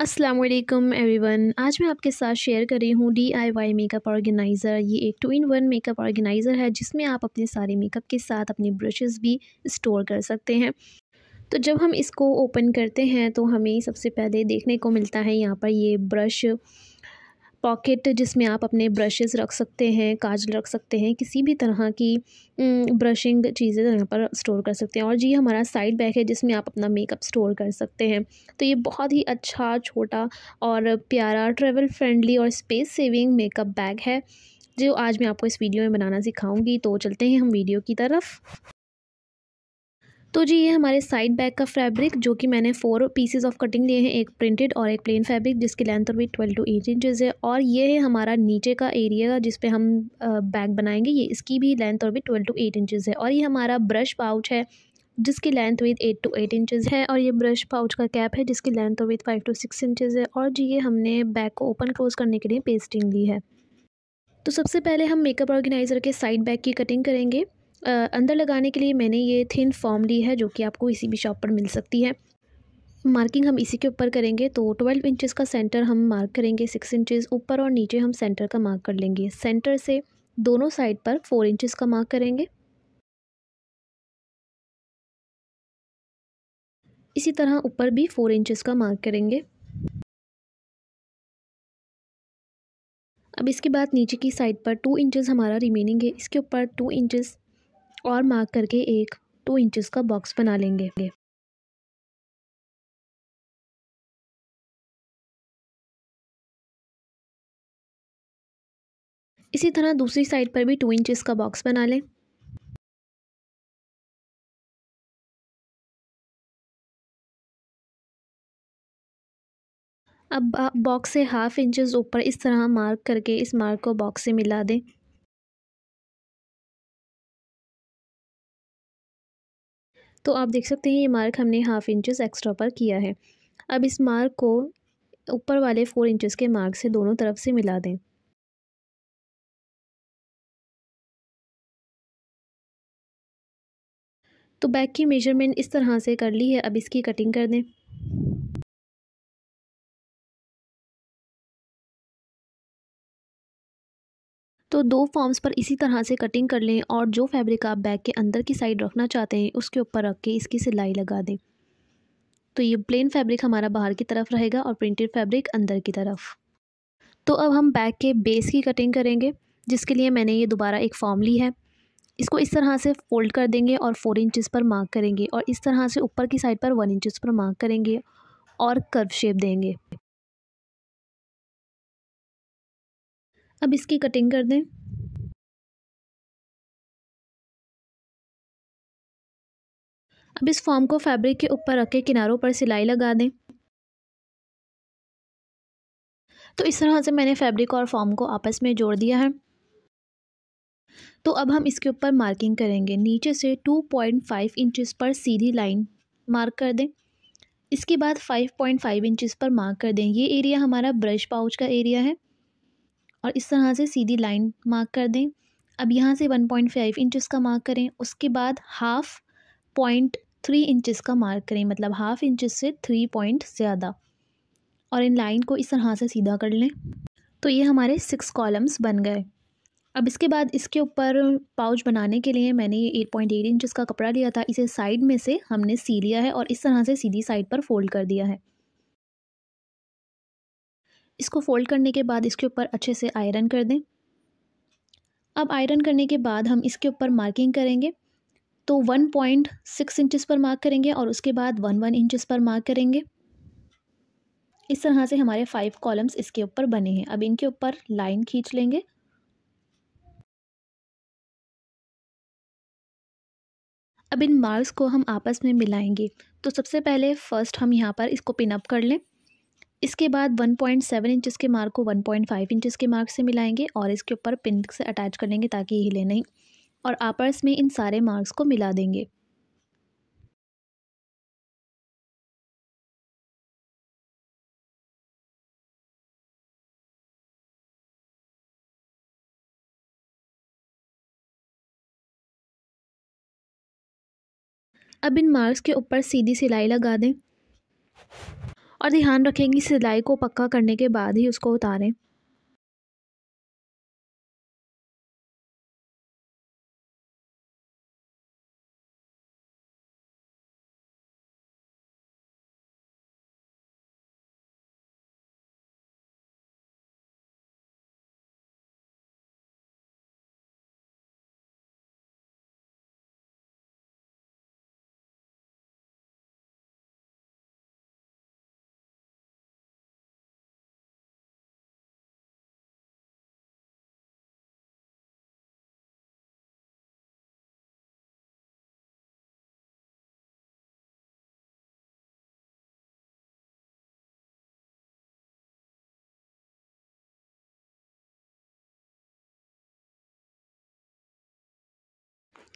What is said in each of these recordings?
Aslam everyone आज मैं आपके साथ शेयर कर रही हूँ D I Y makeup organizer ये एक two in one makeup organizer है जिसमें आप अपने सारे मेकअप के साथ अपने ब्रशेस भी स्टोर कर सकते हैं तो जब हम इसको ओपन करते हैं तो हमें सबसे पहले देखने को मिलता है यहाँ पर ये ब्रश पॉकेट जिसमें आप अपने ब्रशेस रख सकते हैं काजल रख सकते हैं किसी भी तरह की ब्रशिंग चीज़ें यहाँ पर स्टोर कर सकते हैं और जी हमारा साइड बैग है जिसमें आप अपना मेकअप स्टोर कर सकते हैं तो ये बहुत ही अच्छा छोटा और प्यारा ट्रेवल फ्रेंडली और स्पेस सेविंग मेकअप बैग है जो आज मैं आपको इस वीडियो में बनाना सिखाऊंगी तो चलते हैं हम वीडियो की तरफ तो जी ये हमारे साइड बैग का फैब्रिक जो कि मैंने फोर पीसेज ऑफ कटिंग लिए हैं एक प्रिंटेड और एक प्लेन फैब्रिक जिसकी लेंथ और भी ट्वेल्व टू एट इंचज़ है और ये है हमारा नीचे का एरिया जिस पे हम बैग बनाएंगे ये इसकी भी लेंथ और भी ट्वेल्व टू एट इंचज़ है और ये हमारा ब्रश पाउच है जिसकी length width eight to eight inches है और ये ब्रश पाउच का कैप है जिसकी लेंथ और width five to six inches है और जी ये हमने बैग को ओपन क्लोज करने के लिए पेस्टिंग ली है तो सबसे पहले हम मेकअप ऑर्गेनाइज़र के साइड बैग की कटिंग करेंगे अंदर लगाने के लिए मैंने ये थिन फॉर्म ली है जो कि आपको इसी भी शॉप पर मिल सकती है मार्किंग हम इसी के ऊपर करेंगे तो 12 इंचेस का सेंटर हम मार्क करेंगे 6 इंचेस ऊपर और नीचे हम सेंटर का मार्क कर लेंगे सेंटर से दोनों साइड पर 4 इंचेस का मार्क करेंगे इसी तरह ऊपर भी 4 इंचेस का मार्क करेंगे अब इसके बाद नीचे की साइड पर टू इंचेस हमारा रिमेनिंग है इसके ऊपर टू इंचेस और मार्क करके एक टू इंचेस का बॉक्स बना लेंगे इसी तरह दूसरी साइड पर भी टू इंचेस का बॉक्स बना लें अब बॉक्स से हाफ इंचेस ऊपर इस तरह मार्क करके इस मार्क को बॉक्स से मिला दें तो आप देख सकते हैं ये मार्क हमने हाफ इंचज़ एक्स्ट्रा पर किया है अब इस मार्क को ऊपर वाले फ़ोर इंचज़ के मार्क से दोनों तरफ से मिला दें तो बैक की मेजरमेंट इस तरह से कर ली है अब इसकी कटिंग कर दें तो दो फॉर्म्स पर इसी तरह से कटिंग कर लें और जो फैब्रिक आप बैग के अंदर की साइड रखना चाहते हैं उसके ऊपर रख के इसकी सिलाई लगा दें तो ये प्लेन फैब्रिक हमारा बाहर की तरफ रहेगा और प्रिंटेड फैब्रिक अंदर की तरफ तो अब हम बैग के बेस की कटिंग करेंगे जिसके लिए मैंने ये दोबारा एक फॉर्म ली है इसको इस तरह से फोल्ड कर देंगे और फोर इंचज़ पर मार्क करेंगे और इस तरह से ऊपर की साइड पर वन इंचज़ पर मार्क करेंगे और कर्व शेप देंगे अब इसकी कटिंग कर दें अब इस फॉर्म को फैब्रिक के ऊपर रख के किनारों पर सिलाई लगा दें तो इस तरह से मैंने फैब्रिक और फॉर्म को आपस में जोड़ दिया है तो अब हम इसके ऊपर मार्किंग करेंगे नीचे से 2.5 इंचेस पर सीधी लाइन मार्क कर दें इसके बाद 5.5 इंचेस पर मार्क कर दें ये एरिया हमारा ब्रश पाउच का एरिया है और इस तरह से सीधी लाइन मार्क कर दें अब यहाँ से वन पॉइंट फाइव इंचज़ का मार्क करें उसके बाद हाफ़ पॉइंट थ्री इंचज़ का मार्क करें मतलब हाफ़ इंचज़ से थ्री पॉइंट ज़्यादा और इन लाइन को इस तरह से सीधा कर लें तो ये हमारे सिक्स कॉलम्स बन गए अब इसके बाद इसके ऊपर पाउच बनाने के लिए मैंने ये एट पॉइंट एट इंचज़ का कपड़ा लिया था इसे साइड में से हमने सी लिया है और इस तरह से सीधी साइड पर फोल्ड कर दिया है इसको फ़ोल्ड करने के बाद इसके ऊपर अच्छे से आयरन कर दें अब आयरन करने के बाद हम इसके ऊपर मार्किंग करेंगे तो वन पॉइंट सिक्स इंचज़ पर मार्क करेंगे और उसके बाद वन वन इंचज़ पर मार्क करेंगे इस तरह से हमारे फाइव कॉलम्स इसके ऊपर बने हैं अब इनके ऊपर लाइन खींच लेंगे अब इन मार्क्स को हम आपस में मिलाएंगे तो सबसे पहले फ़र्स्ट हम यहाँ पर इसको पिनअप कर लें इसके बाद 1.7 पॉइंट इंचज़ के मार्क को 1.5 पॉइंट इंचज़ के मार्क से मिलाएंगे और इसके ऊपर पिन से अटैच कर लेंगे ताकि ये हिले नहीं और आपस में इन सारे मार्क्स को मिला देंगे अब इन मार्क्स के ऊपर सीधी सिलाई लगा दें और ध्यान रखें कि सिलाई को पक्का करने के बाद ही उसको उतारें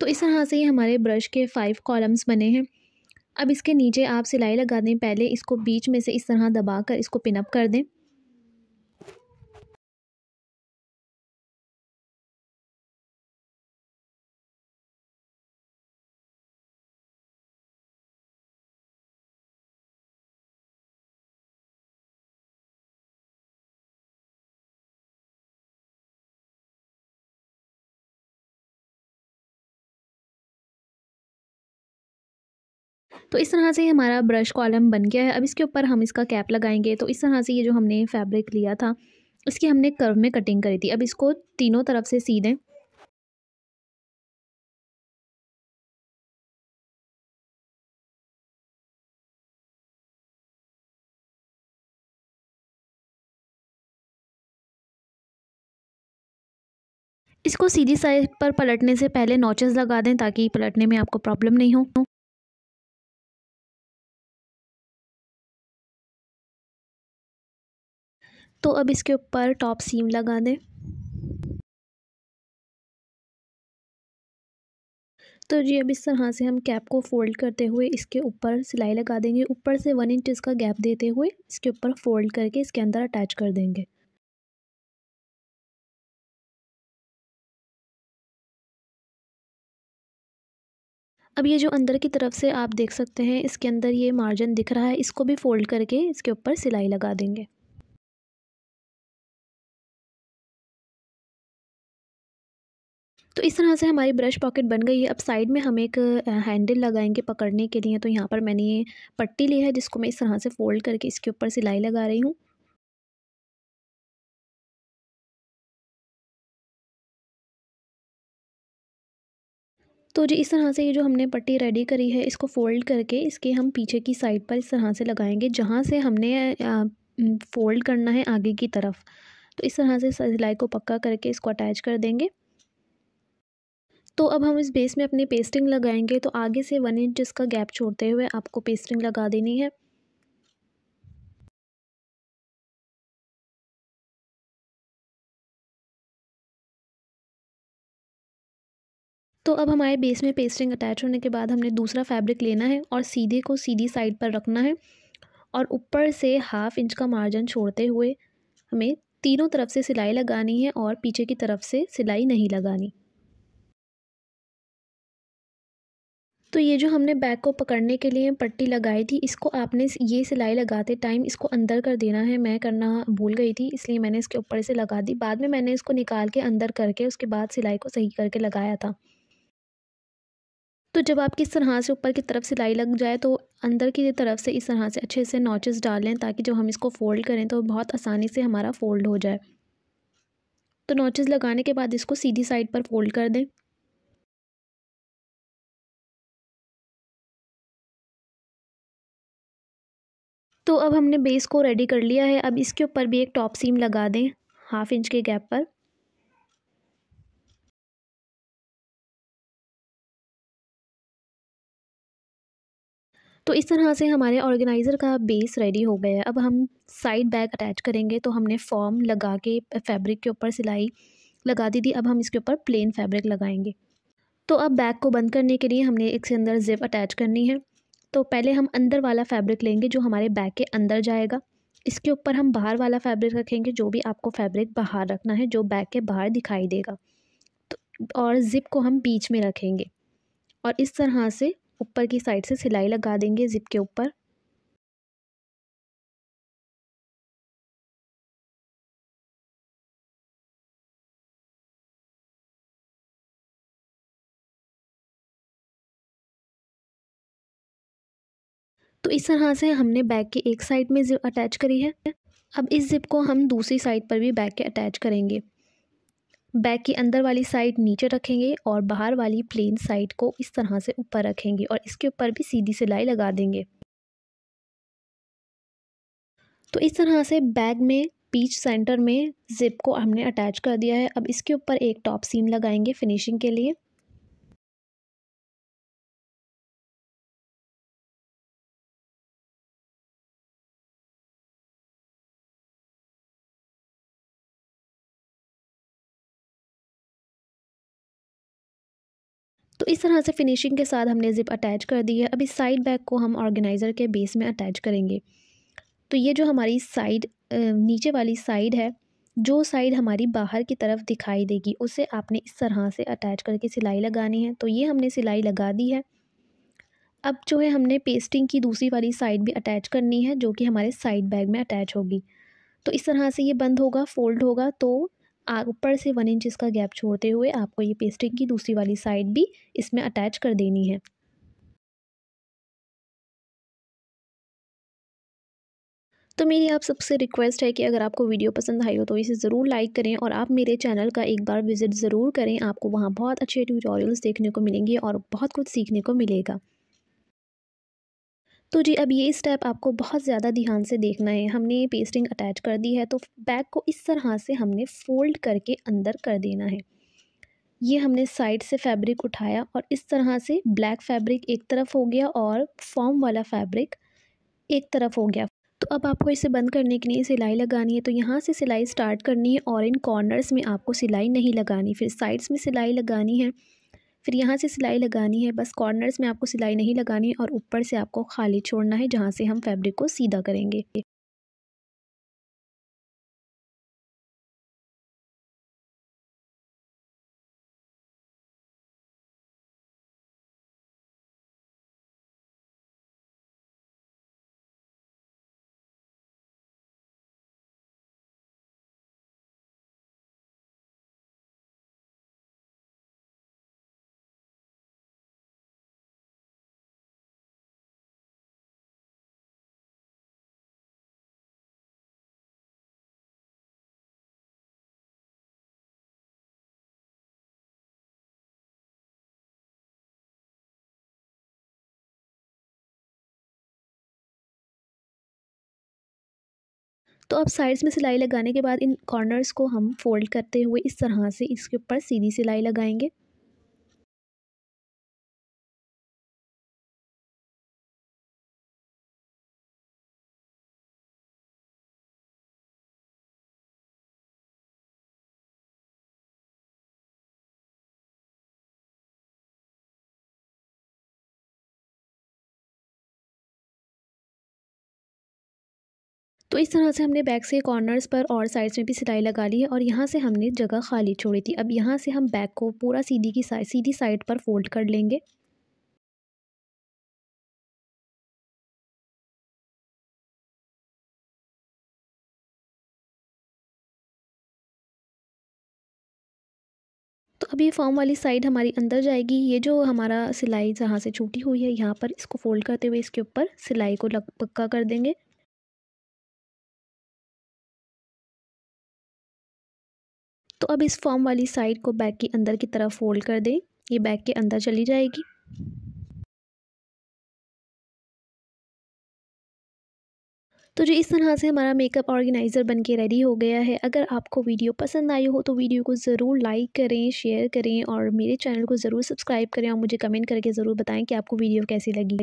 तो इस तरह से ही हमारे ब्रश के फाइव कॉलम्स बने हैं अब इसके नीचे आप सिलाई लगा दें पहले इसको बीच में से इस तरह दबा कर इसको पिनअप कर दें तो इस तरह से हमारा ब्रश कॉलम बन गया है अब इसके ऊपर हम इसका कैप लगाएंगे तो इस तरह से ये जो हमने फैब्रिक लिया था इसकी हमने कर्व में कटिंग करी थी अब इसको तीनों तरफ से सी दें इसको सीधी साइड पर पलटने से पहले नॉचेस लगा दें ताकि पलटने में आपको प्रॉब्लम नहीं हो तो अब इसके ऊपर टॉप सीम लगा दें तो जी अब इस तरह से हम कैप को फोल्ड करते हुए इसके ऊपर सिलाई लगा देंगे ऊपर से वन इंच इसका गैप देते हुए इसके ऊपर फोल्ड करके इसके अंदर अटैच कर देंगे अब ये जो अंदर की तरफ से आप देख सकते हैं इसके अंदर ये मार्जिन दिख रहा है इसको भी फोल्ड करके इसके ऊपर सिलाई लगा देंगे तो इस तरह से हमारी ब्रश पॉकेट बन गई है अब साइड में हम एक हैंडल लगाएंगे पकड़ने के लिए तो यहाँ पर मैंने ये पट्टी ली है जिसको मैं इस तरह से फ़ोल्ड करके इसके ऊपर सिलाई लगा रही हूँ तो जी इस तरह से ये जो हमने पट्टी रेडी करी है इसको फ़ोल्ड करके इसके हम पीछे की साइड पर इस तरह से लगाएंगे जहाँ से हमने फ़ोल्ड करना है आगे की तरफ तो इस तरह से सिलाई को पक्का करके इसको अटैच कर देंगे तो अब हम इस बेस में अपनी पेस्टिंग लगाएंगे तो आगे से वन इंच इसका गैप छोड़ते हुए आपको पेस्टिंग लगा देनी है तो अब हमारे बेस में पेस्टिंग अटैच होने के बाद हमने दूसरा फैब्रिक लेना है और सीधे को सीधी साइड पर रखना है और ऊपर से हाफ इंच का मार्जिन छोड़ते हुए हमें तीनों तरफ से सिलाई लगानी है और पीछे की तरफ से सिलाई नहीं लगानी तो ये जो हमने बैग को पकड़ने के लिए पट्टी लगाई थी इसको आपने ये सिलाई लगाते टाइम इसको अंदर कर देना है मैं करना भूल गई थी इसलिए मैंने इसके ऊपर से लगा दी बाद में मैंने इसको निकाल के अंदर करके उसके बाद सिलाई को सही करके लगाया था तो जब आप किस तरह से ऊपर की तरफ सिलाई लग जाए तो अंदर की तरफ से इस तरह से अच्छे से नॉचेस डाल लें ताकि जब हम इसको फ़ोल्ड करें तो बहुत आसानी से हमारा फ़ोल्ड हो जाए तो नॉचेस लगाने के बाद इसको सीधी साइड पर फ़ोल्ड कर दें तो अब हमने बेस को रेडी कर लिया है अब इसके ऊपर भी एक टॉप सीम लगा दें हाफ इंच के गैप पर तो इस तरह से हमारे ऑर्गेनाइज़र का बेस रेडी हो गया है अब हम साइड बैग अटैच करेंगे तो हमने फॉर्म लगा के फैब्रिक के ऊपर सिलाई लगा दी थी अब हम इसके ऊपर प्लेन फैब्रिक लगाएंगे तो अब बैग को बंद करने के लिए हमने एक से अंदर जिप अटैच करनी है तो पहले हम अंदर वाला फैब्रिक लेंगे जो हमारे बैग के अंदर जाएगा इसके ऊपर हम बाहर वाला फैब्रिक रखेंगे जो भी आपको फैब्रिक बाहर रखना है जो बैग के बाहर दिखाई देगा तो और ज़िप को हम बीच में रखेंगे और इस तरह से ऊपर की साइड से सिलाई लगा देंगे ज़िप के ऊपर तो इस तरह से हमने बैग के एक साइड में जिप अटैच करी है अब इस जिप को हम दूसरी साइड पर भी बैग के अटैच करेंगे बैग की अंदर वाली साइड नीचे रखेंगे और बाहर वाली प्लेन साइड को इस तरह से ऊपर रखेंगे और इसके ऊपर भी सीधी सिलाई लगा देंगे तो इस तरह से बैग में पीच सेंटर में ज़िप को हमने अटैच कर दिया है अब इसके ऊपर एक टॉप सीम लगाएंगे फिनिशिंग के लिए तो इस तरह से फिनिशिंग के साथ हमने ज़िप अटैच कर दी है अभी साइड बैग को हम ऑर्गेनाइज़र के बेस में अटैच करेंगे तो ये जो हमारी साइड नीचे वाली साइड है जो साइड हमारी बाहर की तरफ दिखाई देगी उसे आपने इस तरह से अटैच करके सिलाई लगानी है तो ये हमने सिलाई लगा दी है अब जो है हमने पेस्टिंग की दूसरी वाली साइड भी अटैच करनी है जो कि हमारे साइड बैग में अटैच होगी तो इस तरह से ये बंद होगा फोल्ड होगा तो ऊपर से वन इंच इसका गैप छोड़ते हुए आपको ये पेस्टिंग की दूसरी वाली साइड भी इसमें अटैच कर देनी है तो मेरी आप सबसे रिक्वेस्ट है कि अगर आपको वीडियो पसंद आई हो तो इसे ज़रूर लाइक करें और आप मेरे चैनल का एक बार विज़िट ज़रूर करें आपको वहाँ बहुत अच्छे ट्यूटोरियल्स देखने को मिलेंगे और बहुत कुछ सीखने को मिलेगा तो जी अब ये स्टेप आपको बहुत ज़्यादा ध्यान से देखना है हमने ये पेस्टिंग अटैच कर दी है तो बैग को इस तरह से हमने फ़ोल्ड करके अंदर कर देना है ये हमने साइड से फैब्रिक उठाया और इस तरह से ब्लैक फैब्रिक एक तरफ हो गया और फॉर्म वाला फैब्रिक एक तरफ हो गया तो अब आपको इसे बंद करने के लिए सिलाई लगानी है तो यहाँ से सिलाई स्टार्ट करनी है और इन कॉर्नर्स में आपको सिलाई नहीं लगानी फिर साइड्स में सिलाई लगानी है फिर यहाँ से सिलाई लगानी है बस कॉर्नर्स में आपको सिलाई नहीं लगानी और ऊपर से आपको खाली छोड़ना है जहाँ से हम फैब्रिक को सीधा करेंगे तो अब साइड्स में सिलाई लगाने के बाद इन कॉर्नर्स को हम फोल्ड करते हुए इस तरह से इसके ऊपर सीधी सिलाई लगाएंगे तो इस तरह से हमने बैक से कॉर्नर्स पर और साइड्स में भी सिलाई लगा ली है और यहाँ से हमने जगह खाली छोड़ी थी अब यहाँ से हम बैक को पूरा सीधी की साइड सीधी साइड पर फोल्ड कर लेंगे तो अब ये फॉर्म वाली साइड हमारी अंदर जाएगी ये जो हमारा सिलाई जहाँ से छूटी हुई है यहाँ पर इसको फोल्ड करते हुए इसके ऊपर सिलाई को लग पक्का कर देंगे तो अब इस फॉर्म वाली साइड को बैग के अंदर की तरफ फोल्ड कर दें ये बैग के अंदर चली जाएगी तो जो इस तरह से हमारा मेकअप ऑर्गेनाइज़र बनके रेडी हो गया है अगर आपको वीडियो पसंद आई हो तो वीडियो को ज़रूर लाइक करें शेयर करें और मेरे चैनल को ज़रूर सब्सक्राइब करें और मुझे कमेंट करके ज़रूर बताएं कि आपको वीडियो कैसी लगी